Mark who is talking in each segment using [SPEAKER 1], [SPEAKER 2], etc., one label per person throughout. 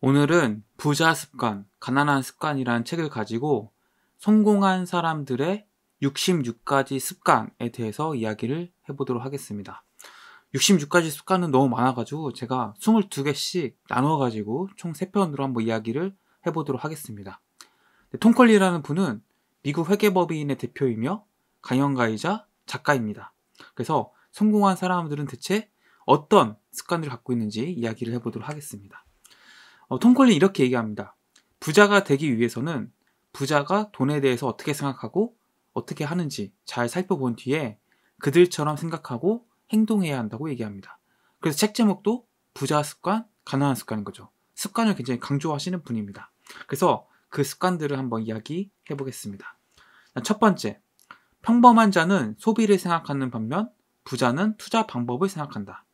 [SPEAKER 1] 오늘은 부자 습관, 가난한 습관이라는 책을 가지고 성공한 사람들의 66가지 습관에 대해서 이야기를 해보도록 하겠습니다. 66가지 습관은 너무 많아가지고 제가 22개씩 나눠가지고 총 3편으로 한번 이야기를 해보도록 하겠습니다. 네, 톰컬리라는 분은 미국 회계법인의 대표이며 강연가이자 작가입니다. 그래서 성공한 사람들은 대체 어떤 습관을 갖고 있는지 이야기를 해보도록 하겠습니다. 어, 톰 콜린 이렇게 얘기합니다. 부자가 되기 위해서는 부자가 돈에 대해서 어떻게 생각하고 어떻게 하는지 잘 살펴본 뒤에 그들처럼 생각하고 행동해야 한다고 얘기합니다. 그래서 책 제목도 부자 습관, 가난한 습관인 거죠. 습관을 굉장히 강조하시는 분입니다. 그래서 그 습관들을 한번 이야기해 보겠습니다. 첫 번째, 평범한 자는 소비를 생각하는 반면 부자는 투자 방법을 생각한다.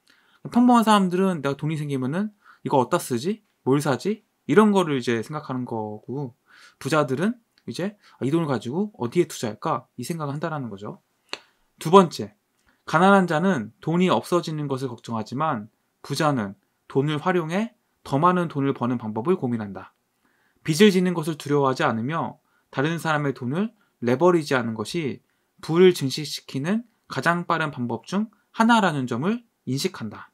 [SPEAKER 1] 평범한 사람들은 내가 돈이 생기면은 이거 어디다 쓰지? 뭘 사지? 이런 거를 이제 생각하는 거고 부자들은 이제 아, 이 돈을 가지고 어디에 투자할까? 이 생각을 한다라는 거죠. 두 번째, 가난한 자는 돈이 없어지는 것을 걱정하지만 부자는 돈을 활용해 더 많은 돈을 버는 방법을 고민한다. 빚을 지는 것을 두려워하지 않으며 다른 사람의 돈을 레버리지하는 것이 부를 증식시키는 가장 빠른 방법 중 하나라는 점을 인식한다.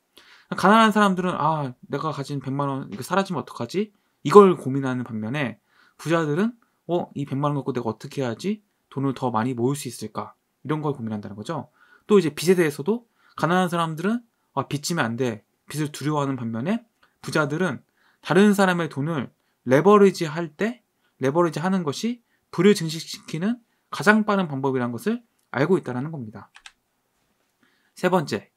[SPEAKER 1] 가난한 사람들은 아 내가 가진 100만 원 이거 사라지면 어떡하지? 이걸 고민하는 반면에 부자들은 어이 100만 원 갖고 내가 어떻게 해야지 돈을 더 많이 모을 수 있을까 이런 걸 고민한다는 거죠. 또 이제 빚에 대해서도 가난한 사람들은 아 빚지면 안 돼. 빚을 두려워하는 반면에 부자들은 다른 사람의 돈을 레버리지 할 때 레버리지 하는 것이 부를 증식시키는 가장 빠른 방법이라는 것을 알고 있다는 겁니다. 세 번째,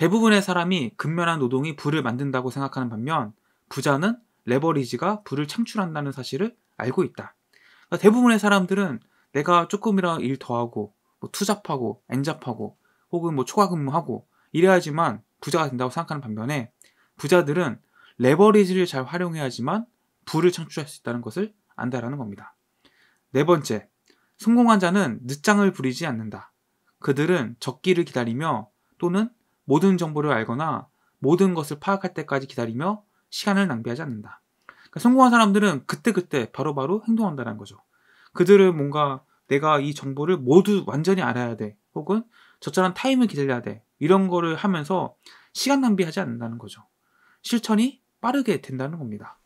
[SPEAKER 1] 대부분의 사람이 근면한 노동이 부를 만든다고 생각하는 반면 부자는 레버리지가 부를 창출한다는 사실을 알고 있다. 그러니까 대부분의 사람들은 내가 조금이라도 일 더하고 뭐 투잡하고 엔잡하고 혹은 뭐 초과근무하고 이래야지만 부자가 된다고 생각하는 반면에 부자들은 레버리지를 잘 활용해야지만 부를 창출할 수 있다는 것을 안다라는 겁니다. 네 번째, 성공한 자는 늦장을 부리지 않는다. 그들은 적기를 기다리며 또는 모든 정보를 알거나 모든 것을 파악할 때까지 기다리며 시간을 낭비하지 않는다. 그러니까 성공한 사람들은 그때그때 바로바로 행동한다는 거죠. 그들은 뭔가 내가 이 정보를 모두 완전히 알아야 돼. 혹은 저처럼 타임을 기다려야 돼. 이런 거를 하면서 시간 낭비하지 않는다는 거죠. 실천이 빠르게 된다는 겁니다.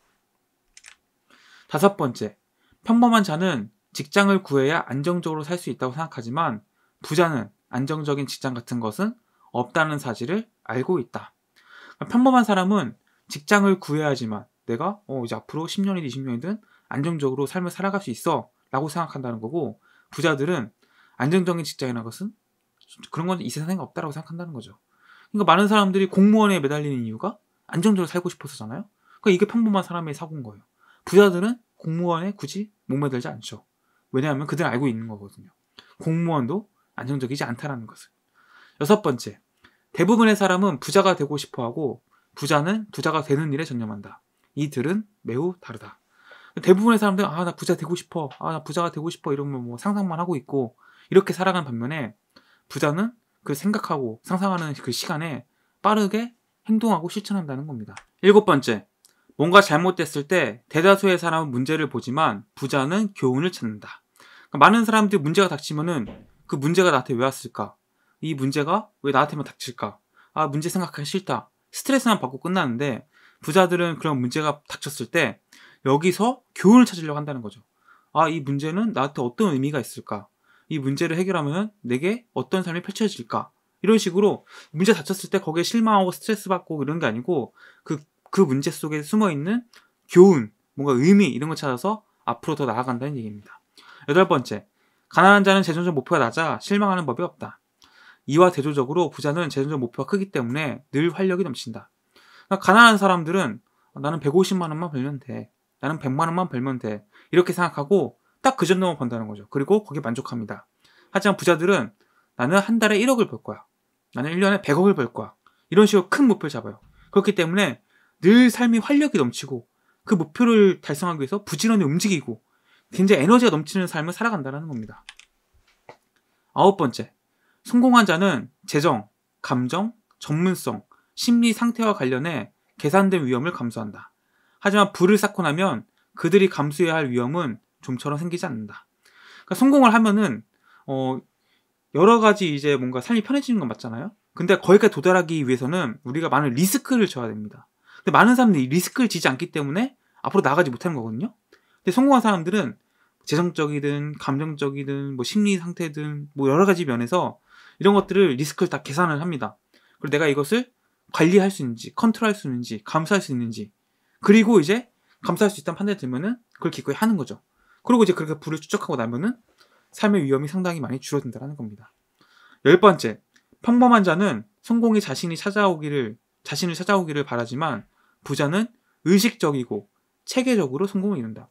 [SPEAKER 1] 다섯 번째, 평범한 자는 직장을 구해야 안정적으로 살 수 있다고 생각하지만 부자는 안정적인 직장 같은 것은 없다는 사실을 알고 있다. 평범한 사람은 직장을 구해야지만 하 내가 어, 이제 앞으로 10년이든 20년이든 안정적으로 삶을 살아갈 수 있어 라고 생각한다는 거고 부자들은 안정적인 직장이라는 것은 그런 건 이 세상에 없다라고 생각한다는 거죠. 그러니까 많은 사람들이 공무원에 매달리는 이유가 안정적으로 살고 싶어서잖아요. 그러니까 이게 평범한 사람의 사고인 거예요. 부자들은 공무원에 굳이 목매들지 않죠. 왜냐하면 그들은 알고 있는 거거든요. 공무원도 안정적이지 않다라는 것을. 여섯 번째, 대부분의 사람은 부자가 되고 싶어 하고 부자는 부자가 되는 일에 전념한다. 이들은 매우 다르다. 대부분의 사람들은 아, 나 부자 되고 싶어. 아, 나 부자가 되고 싶어. 이러면 뭐 상상만 하고 있고 이렇게 살아가는 반면에 부자는 그 생각하고 상상하는 그 시간에 빠르게 행동하고 실천한다는 겁니다. 일곱 번째. 뭔가 잘못됐을 때 대다수의 사람은 문제를 보지만 부자는 교훈을 찾는다. 그러니까 많은 사람들이 문제가 닥치면은 그 문제가 나한테 왜 왔을까? 이 문제가 왜 나한테만 닥칠까? 아, 문제 생각하기 싫다. 스트레스만 받고 끝나는데 부자들은 그런 문제가 닥쳤을 때 여기서 교훈을 찾으려고 한다는 거죠. 아, 이 문제는 나한테 어떤 의미가 있을까? 이 문제를 해결하면 내게 어떤 삶이 펼쳐질까? 이런 식으로 문제 닥쳤을 때 거기에 실망하고 스트레스 받고 이런 게 아니고 그, 그 문제 속에 숨어 있는 교훈, 뭔가 의미 이런 걸 찾아서 앞으로 더 나아간다는 얘기입니다. 여덟 번째, 가난한 자는 재정적 목표가 낮아 실망하는 법이 없다. 이와 대조적으로 부자는 재정적 목표가 크기 때문에 늘 활력이 넘친다. 그러니까 가난한 사람들은 나는 150만 원만 벌면 돼. 나는 100만 원만 벌면 돼. 이렇게 생각하고 딱 그 정도만 번다는 거죠. 그리고 거기에 만족합니다. 하지만 부자들은 나는 한 달에 1억을 벌 거야. 나는 1년에 100억을 벌 거야. 이런 식으로 큰 목표를 잡아요. 그렇기 때문에 늘 삶이 활력이 넘치고 그 목표를 달성하기 위해서 부지런히 움직이고 굉장히 에너지가 넘치는 삶을 살아간다는 겁니다. 아홉 번째, 성공한 자는 재정, 감정, 전문성, 심리 상태와 관련해 계산된 위험을 감수한다. 하지만 불을 쌓고 나면 그들이 감수해야 할 위험은 좀처럼 생기지 않는다. 그러니까 성공을 하면은 어 여러 가지 이제 뭔가 삶이 편해지는 건 맞잖아요. 근데 거기까지 도달하기 위해서는 우리가 많은 리스크를 져야 됩니다. 근데 많은 사람들이 리스크를 지지 않기 때문에 앞으로 나가지 못하는 거거든요. 근데 성공한 사람들은 재정적이든 감정적이든 뭐 심리 상태든 뭐 여러 가지 면에서 이런 것들을 리스크를 다 계산을 합니다. 그리고 내가 이것을 관리할 수 있는지, 컨트롤할 수 있는지, 감수할 수 있는지, 그리고 이제 감수할 수 있다는 판단이 들면은 그걸 기꺼이 하는 거죠. 그리고 이제 그렇게 불을 추적하고 나면은 삶의 위험이 상당히 많이 줄어든다는 겁니다. 열 번째, 평범한 자는 성공이 자신이 찾아오기를 자신을 찾아오기를 바라지만 부자는 의식적이고 체계적으로 성공을 이룬다.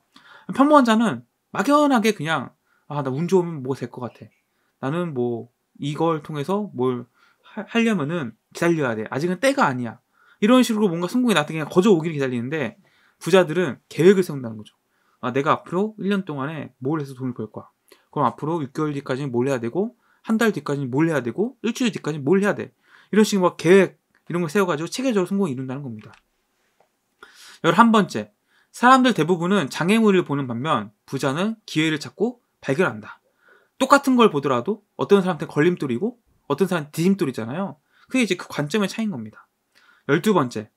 [SPEAKER 1] 평범한 자는 막연하게 그냥 아 나 운 좋으면 뭐 될 것 같아. 나는 뭐 이걸 통해서 뭘 하, 하려면은 기다려야 돼. 아직은 때가 아니야. 이런 식으로 뭔가 성공이 나한테 그 거저 오기를 기다리는데 부자들은 계획을 세운다는 거죠. 아, 내가 앞으로 1년 동안에 뭘 해서 돈을 벌 거야. 그럼 앞으로 6개월 뒤까지는 뭘 해야 되고 한 달 뒤까지는 뭘 해야 되고 일주일 뒤까지는 뭘 해야 돼. 이런 식으로 막 계획 이런 걸 세워가지고 체계적으로 성공을 이룬다는 겁니다. 11번째. 사람들 대부분은 장애물을 보는 반면 부자는 기회를 찾고 발견한다. 똑같은 걸 보더라도 어떤 사람한테 걸림돌이고 어떤 사람한테 디딤돌이잖아요. 그게 이제 그 관점의 차이인 겁니다. 열두 번째,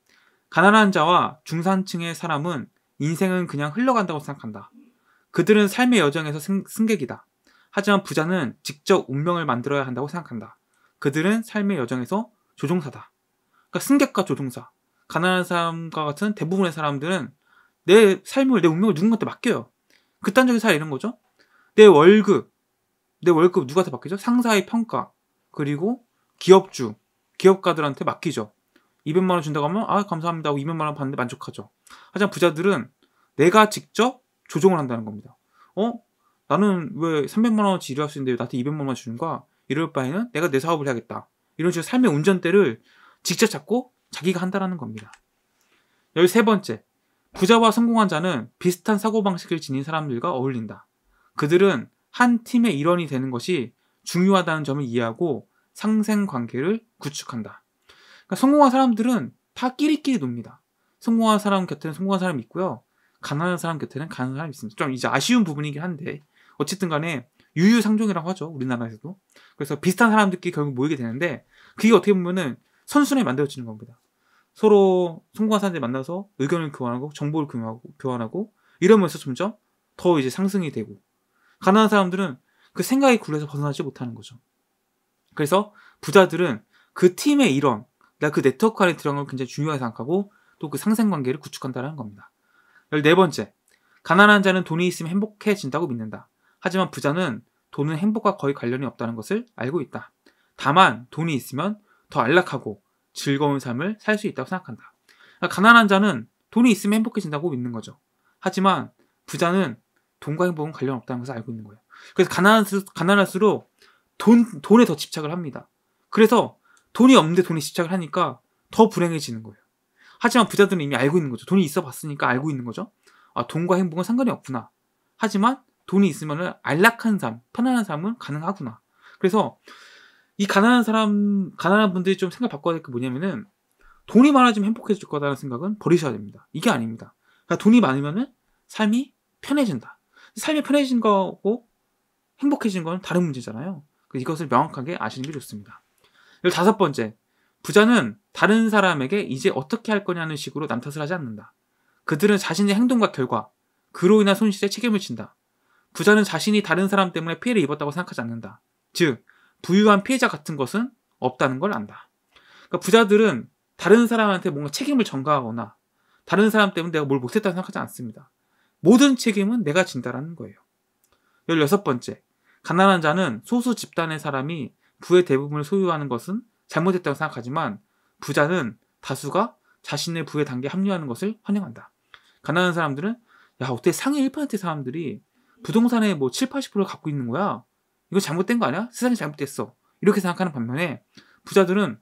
[SPEAKER 1] 가난한 자와 중산층의 사람은 인생은 그냥 흘러간다고 생각한다. 그들은 삶의 여정에서 승, 승객이다. 하지만 부자는 직접 운명을 만들어야 한다고 생각한다. 그들은 삶의 여정에서 조종사다. 그러니까 승객과 조종사. 가난한 사람과 같은 대부분의 사람들은 내 삶을, 내 운명을 누군가한테 맡겨요. 극단적인 사례 이런 거죠. 내 월급, 내 월급 누구한테 맡기죠? 상사의 평가 그리고 기업주 기업가들한테 맡기죠. 200만 원 준다고 하면 아 감사합니다 하고 200만 원 받는데 만족하죠. 하지만 부자들은 내가 직접 조정을 한다는 겁니다. 어? 나는 왜 300만 원어치 일할 수 있는데 나한테 200만 원만 주는 가 이럴 바에는 내가 내 사업을 해야겠다. 이런 식으로 삶의 운전대를 직접 잡고 자기가 한다라는 겁니다. 13번째. 부자와 성공한 자는 비슷한 사고방식을 지닌 사람들과 어울린다. 그들은 한 팀의 일원이 되는 것이 중요하다는 점을 이해하고 상생 관계를 구축한다. 그러니까 성공한 사람들은 다 끼리끼리 놉니다. 성공한 사람 곁에는 성공한 사람이 있고요. 가난한 사람 곁에는 가난한 사람이 있습니다. 좀 이제 아쉬운 부분이긴 한데 어쨌든 간에 유유상종이라고 하죠. 우리나라에서도. 그래서 비슷한 사람들끼리 결국 모이게 되는데 그게 어떻게 보면은 선순환이 만들어지는 겁니다. 서로 성공한 사람들이 만나서 의견을 교환하고 정보를 교환하고, 교환하고 이러면서 점점 더 이제 상승이 되고 가난한 사람들은 그 생각의 굴에서 벗어나지 못하는 거죠. 그래서 부자들은 그 팀의 일원, 그러니까 그 네트워크 안에 들어간 걸 굉장히 중요하게 생각하고 또 그 상생관계를 구축한다는 겁니다. 네 번째, 가난한 자는 돈이 있으면 행복해진다고 믿는다. 하지만 부자는 돈은 행복과 거의 관련이 없다는 것을 알고 있다. 다만 돈이 있으면 더 안락하고 즐거운 삶을 살 수 있다고 생각한다. 그러니까 가난한 자는 돈이 있으면 행복해진다고 믿는 거죠. 하지만 부자는 돈과 행복은 관련 없다는 것을 알고 있는 거예요. 그래서 가난할수록, 가난할수록 돈, 돈에 더 집착을 합니다. 그래서 돈이 없는데 돈에 집착을 하니까 더 불행해지는 거예요. 하지만 부자들은 이미 알고 있는 거죠. 돈이 있어 봤으니까 알고 있는 거죠. 아, 돈과 행복은 상관이 없구나. 하지만 돈이 있으면 안락한 삶, 편안한 삶은 가능하구나. 그래서 이 가난한 사람, 가난한 분들이 좀 생각 바꿔야 될 게 뭐냐면은 돈이 많아지면 행복해질 거다라는 생각은 버리셔야 됩니다. 이게 아닙니다. 그러니까 돈이 많으면은 삶이 편해진다. 삶이 편해진 거고 행복해진 건 다른 문제잖아요. 이것을 명확하게 아시는 게 좋습니다. 다섯 번째, 부자는 다른 사람에게 이제 어떻게 할 거냐는 식으로 남 탓을 하지 않는다. 그들은 자신의 행동과 결과, 그로 인한 손실에 책임을 진다. 부자는 자신이 다른 사람 때문에 피해를 입었다고 생각하지 않는다. 즉, 부유한 피해자 같은 것은 없다는 걸 안다. 그러니까 부자들은 다른 사람한테 뭔가 책임을 전가하거나 다른 사람 때문에 내가 뭘 못했다고 생각하지 않습니다. 모든 책임은 내가 진다라는 거예요. 16번째. 가난한 자는 소수 집단의 사람이 부의 대부분을 소유하는 것은 잘못됐다고 생각하지만 부자는 다수가 자신의 부의 단계에 합류하는 것을 환영한다. 가난한 사람들은 야, 어떻게 상위 1% 사람들이 부동산에 뭐 7, 80%를 갖고 있는 거야? 이거 잘못된 거 아니야? 세상이 잘못됐어. 이렇게 생각하는 반면에 부자들은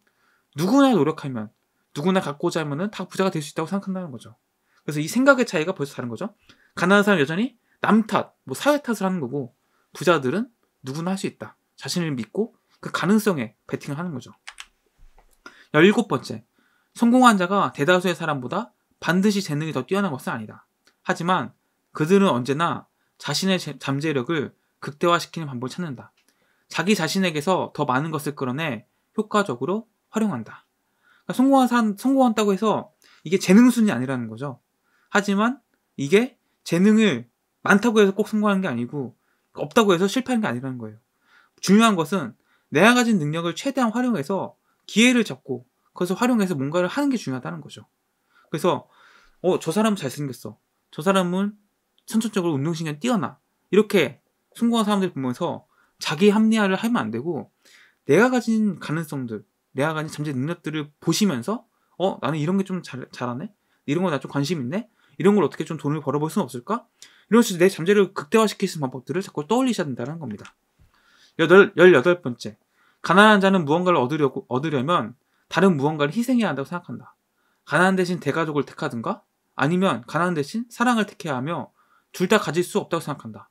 [SPEAKER 1] 누구나 노력하면 누구나 갖고자 하면다 부자가 될 수 있다고 생각한다는 거죠. 그래서 이 생각의 차이가 벌써 다른 거죠. 가난한 사람 여전히 남 탓, 뭐 사회 탓을 하는 거고 부자들은 누구나 할 수 있다. 자신을 믿고 그 가능성에 베팅을 하는 거죠. 1 7 번째, 성공한 자가 대다수의 사람보다 반드시 재능이 더 뛰어난 것은 아니다. 하지만 그들은 언제나 자신의 잠재력을 극대화시키는 방법을 찾는다. 자기 자신에게서 더 많은 것을 끌어내 효과적으로 활용한다. 그러니까 성공한 산, 성공한다고 해서 이게 재능순이 아니라는 거죠. 하지만 이게 재능을 많다고 해서 꼭 성공하는 게 아니고 없다고 해서 실패하는 게 아니라는 거예요. 중요한 것은 내가 가진 능력을 최대한 활용해서 기회를 잡고 그것을 활용해서 뭔가를 하는 게 중요하다는 거죠. 그래서 어저 사람은 잘생겼어. 저 사람은 선천적으로 운동신경 뛰어나. 이렇게 성공한 사람들 보면서 자기 합리화를 하면 안 되고 내가 가진 가능성들, 내가 가진 잠재 능력들을 보시면서 어 나는 이런 게 좀 잘하네, 이런 거 나 좀 관심 있네, 이런 걸 어떻게 좀 돈을 벌어볼 수는 없을까? 이런 식으로 내 잠재력을 극대화시킬 수 있는 방법들을 자꾸 떠올리셔야 된다는 겁니다. 여8열여 번째. 가난한 자는 무언가를 얻으려고, 얻으려면 다른 무언가를 희생해야 한다고 생각한다. 가난 대신 대가족을 택하든가 아니면 가난 대신 사랑을 택해야 하며 둘 다 가질 수 없다고 생각한다.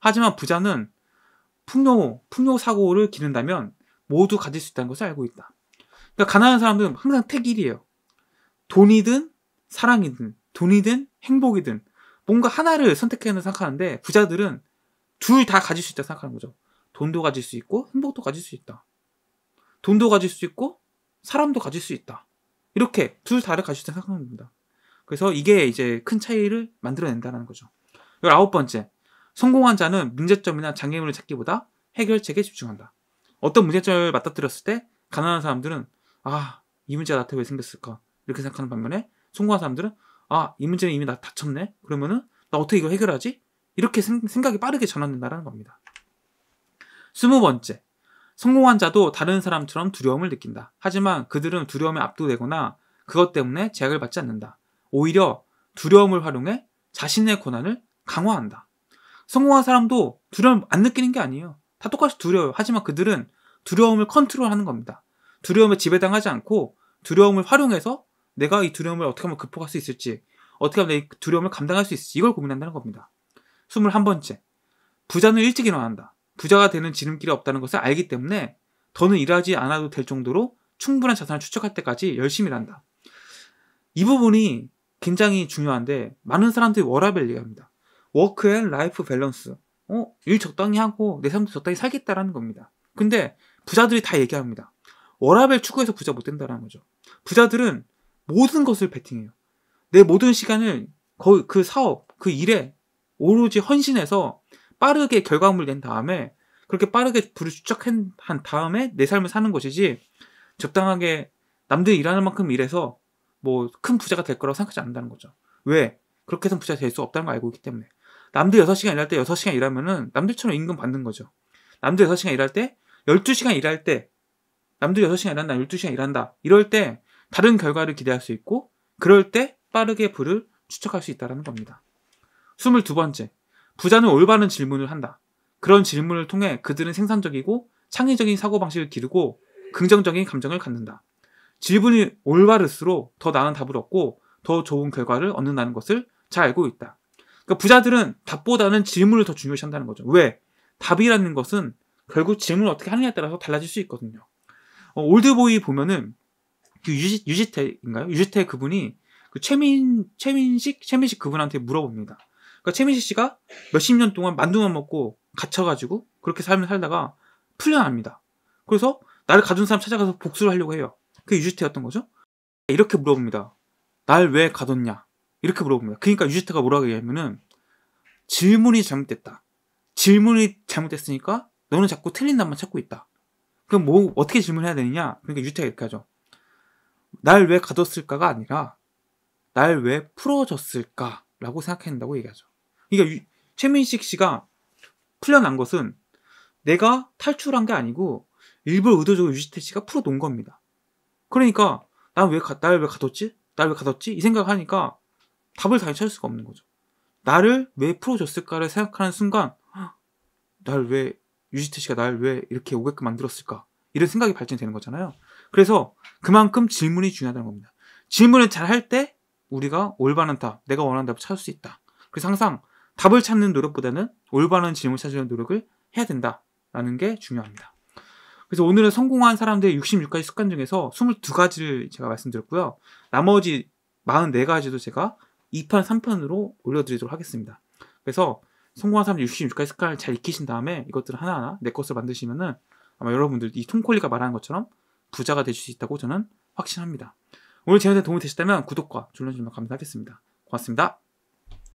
[SPEAKER 1] 하지만 부자는 풍요, 풍요 사고를 기른다면 모두 가질 수 있다는 것을 알고 있다. 그러니까 가난한 사람들은 항상 택일이에요. 돈이든 사랑이든 돈이든 행복이든 뭔가 하나를 선택해야 된다 생각하는데 부자들은 둘 다 가질 수 있다 생각하는 거죠. 돈도 가질 수 있고 행복도 가질 수 있다. 돈도 가질 수 있고 사람도 가질 수 있다. 이렇게 둘 다를 가질 수 있다 생각하는 겁니다. 그래서 이게 이제 큰 차이를 만들어낸다는 거죠. 열아홉 번째 성공한 자는 문제점이나 장애물을 찾기보다 해결책에 집중한다. 어떤 문제점을 맞닥뜨렸을 때 가난한 사람들은 아, 이 문제가 나한테 왜 생겼을까? 이렇게 생각하는 반면에 성공한 사람들은 아, 이 문제는 이미 나 다쳤네? 그러면은, 나 어떻게 이거 해결하지? 이렇게 생, 각이 빠르게 전환된다는 겁니다. 스무 번째. 성공한 자도 다른 사람처럼 두려움을 느낀다. 하지만 그들은 두려움에 압도되거나 그것 때문에 제약을 받지 않는다. 오히려 두려움을 활용해 자신의 권한을 강화한다. 성공한 사람도 두려움 안 느끼는 게 아니에요. 다 똑같이 두려워요. 하지만 그들은 두려움을 컨트롤하는 겁니다. 두려움에 지배당하지 않고 두려움을 활용해서 내가 이 두려움을 어떻게 하면 극복할 수 있을지, 어떻게 하면 내 두려움을 감당할 수 있을지 이걸 고민한다는 겁니다. 21번째. 부자는 일찍 일어난다. 부자가 되는 지름길이 없다는 것을 알기 때문에 더는 일하지 않아도 될 정도로 충분한 자산을 추적할 때까지 열심히 일한다. 이 부분이 굉장히 중요한데 많은 사람들이 워라밸 얘기합니다. 워크 앤 라이프 밸런스. 어, 일 적당히 하고 내 삶도 적당히 살겠다라는 겁니다. 근데 부자들이 다 얘기합니다. 워라밸 추구해서 부자 못 된다라는 거죠. 부자들은 모든 것을 베팅해요. 내 모든 시간을 그, 그 사업, 그 일에 오로지 헌신해서 빠르게 결과물을 낸 다음에 그렇게 빠르게 불을 추적한 다음에 내 삶을 사는 것이지 적당하게 남들 이 일하는 만큼 일해서 뭐 큰 부자가 될 거라고 생각하지 않는다는 거죠. 왜? 그렇게 해서 부자가 될 수 없다는 걸 알고 있기 때문에. 남들 6시간 일할 때 6시간 일하면은 남들처럼 임금 받는 거죠. 남들 6시간 일할 때 12시간 일할 때 남들 6시간 일한다, 12시간 일한다. 이럴 때 다른 결과를 기대할 수 있고 그럴 때 빠르게 불을 추적할 수 있다는 겁니다. 22번째. 부자는 올바른 질문을 한다. 그런 질문을 통해 그들은 생산적이고 창의적인 사고방식을 기르고 긍정적인 감정을 갖는다. 질문이 올바를수록 더 나은 답을 얻고 더 좋은 결과를 얻는다는 것을 잘 알고 있다. 그러니까 부자들은 답보다는 질문을 더 중요시 한다는 거죠. 왜? 답이라는 것은 결국 질문을 어떻게 하느냐에 따라서 달라질 수 있거든요. 어, 올드보이 보면은 그유지 유시태인가요? 유지태 그분이 그 최민, 최민식? 최민식 그분한테 물어봅니다. 그러니까 최민식 씨가 몇십 년 동안 만두만 먹고 갇혀가지고 그렇게 삶을 살다가 풀려납니다. 그래서 나를 가둔 사람 찾아가서 복수를 하려고 해요. 그게 유지태였던 거죠. 이렇게 물어봅니다. 날 왜 가뒀냐? 이렇게 물어봅니다. 그러니까 유지태가 뭐라고 얘기하면은 질문이 잘못됐다. 질문이 잘못됐으니까 너는 자꾸 틀린 답만 찾고 있다. 그럼 뭐 어떻게 질문해야 되느냐? 그러니까 유지태가 이렇게 하죠. 날왜 가뒀을까가 아니라 날 왜 풀어줬을까라고 생각한다고 얘기하죠. 그러니까 최민식 씨가 풀려난 것은 내가 탈출한 게 아니고 일부러 의도적으로 유지태 씨가 풀어놓은 겁니다. 그러니까 난왜 날왜 가뒀지? 날 왜 가뒀지? 이 생각을 하니까 답을 당연히 찾을 수가 없는 거죠. 나를 왜 풀어줬을까를 생각하는 순간 날 왜 유지태 씨가 날 왜 이렇게 오게끔 만들었을까 이런 생각이 발전되는 거잖아요. 그래서 그만큼 질문이 중요하다는 겁니다. 질문을 잘 할 때 우리가 올바른 답, 내가 원하는 답을 찾을 수 있다. 그래서 항상 답을 찾는 노력보다는 올바른 질문을 찾으려는 노력을 해야 된다라는 게 중요합니다. 그래서 오늘은 성공한 사람들의 66가지 습관 중에서 22가지를 제가 말씀드렸고요. 나머지 44가지도 제가 2편3편으로 올려드리도록 하겠습니다. 그래서 성공한 사람들 의 66가지 습관을 잘 익히신 다음에 이것들을 하나하나 내 것을 만드시면은 아마 여러분들 이통 콜리가 말하는 것처럼 부자가 되실 수 있다고 저는 확신합니다. 오늘 제한테 도움이 되셨다면 구독과 눌러주시면 감사하겠습니다. 고맙습니다.